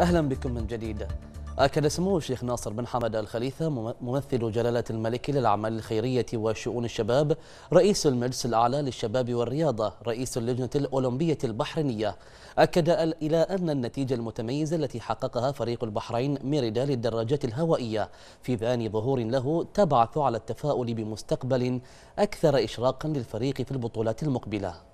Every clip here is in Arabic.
أهلا بكم من جديد أكد سمو الشيخ ناصر بن حمد الخليفة ممثل جلالة الملك للأعمال الخيرية وشؤون الشباب رئيس المجلس الأعلى للشباب والرياضة رئيس اللجنة الأولمبية البحرينية أكد إلى أن النتيجة المتميزة التي حققها فريق البحرين ميريدا للدراجات الهوائية في بيان ظهور له تبعث على التفاؤل بمستقبل أكثر إشراقا للفريق في البطولات المقبلة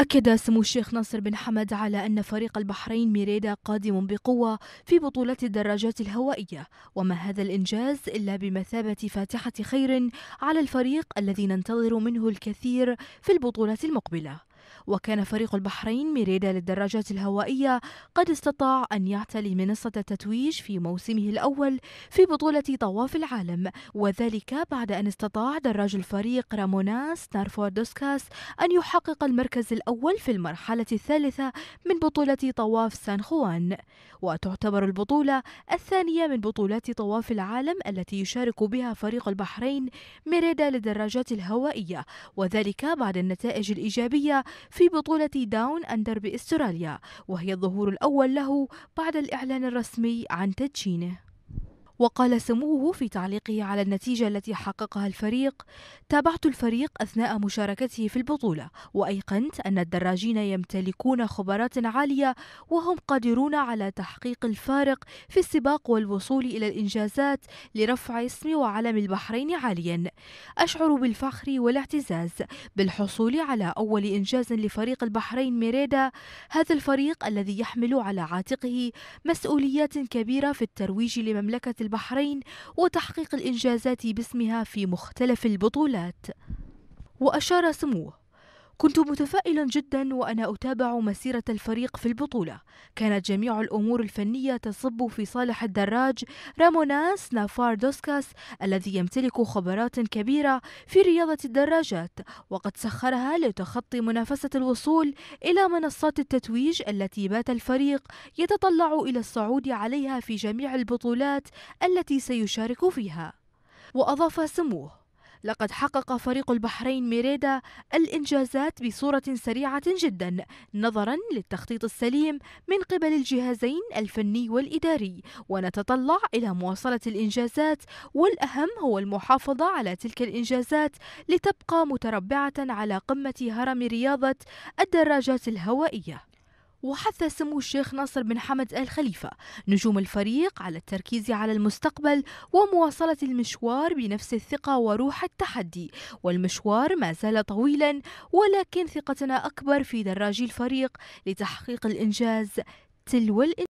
أكد سمو الشيخ ناصر بن حمد على أن فريق البحرين ميريدا قادم بقوة في بطولة الدراجات الهوائية وما هذا الإنجاز إلا بمثابة فاتحة خير على الفريق الذي ننتظر منه الكثير في البطولة المقبلة وكان فريق البحرين ميريدا للدراجات الهوائية قد استطاع أن يعتلي منصة التتويج في موسمه الأول في بطولة طواف العالم وذلك بعد أن استطاع دراج الفريق راموناس نارفوردوسكاس أن يحقق المركز الأول في المرحلة الثالثة من بطولة طواف سان خوان وتعتبر البطولة الثانية من بطولات طواف العالم التي يشارك بها فريق البحرين ميريدا للدراجات الهوائية وذلك بعد النتائج الإيجابية في بطولة داون أندر بأستراليا وهي الظهور الأول له بعد الإعلان الرسمي عن تدشينه وقال سموه في تعليقه على النتيجة التي حققها الفريق تابعت الفريق أثناء مشاركته في البطولة وأيقنت أن الدراجين يمتلكون خبرات عالية وهم قادرون على تحقيق الفارق في السباق والوصول إلى الإنجازات لرفع اسم وعلم البحرين عاليا أشعر بالفخر والاعتزاز بالحصول على أول إنجاز لفريق البحرين ميريدا هذا الفريق الذي يحمل على عاتقه مسؤوليات كبيرة في الترويج لمملكة البحرين وتحقيق الإنجازات باسمها في مختلف البطولات وأشار سموه كنت متفائلا جدا وانا اتابع مسيره الفريق في البطوله كانت جميع الامور الفنيه تصب في صالح الدراج راموناس نافار دوسكاس الذي يمتلك خبرات كبيره في رياضه الدراجات وقد سخرها لتخطي منافسه الوصول الى منصات التتويج التي بات الفريق يتطلع الى الصعود عليها في جميع البطولات التي سيشارك فيها واضاف سموه لقد حقق فريق البحرين ميريدا الإنجازات بصورة سريعة جدا نظرا للتخطيط السليم من قبل الجهازين الفني والإداري ونتطلع إلى مواصلة الإنجازات والأهم هو المحافظة على تلك الإنجازات لتبقى متربعة على قمة هرم رياضة الدراجات الهوائية وحث سمو الشيخ ناصر بن حمد آل خليفة نجوم الفريق على التركيز على المستقبل ومواصلة المشوار بنفس الثقة وروح التحدي والمشوار ما زال طويلا ولكن ثقتنا أكبر في دراجي الفريق لتحقيق الإنجاز تلو الإنجاز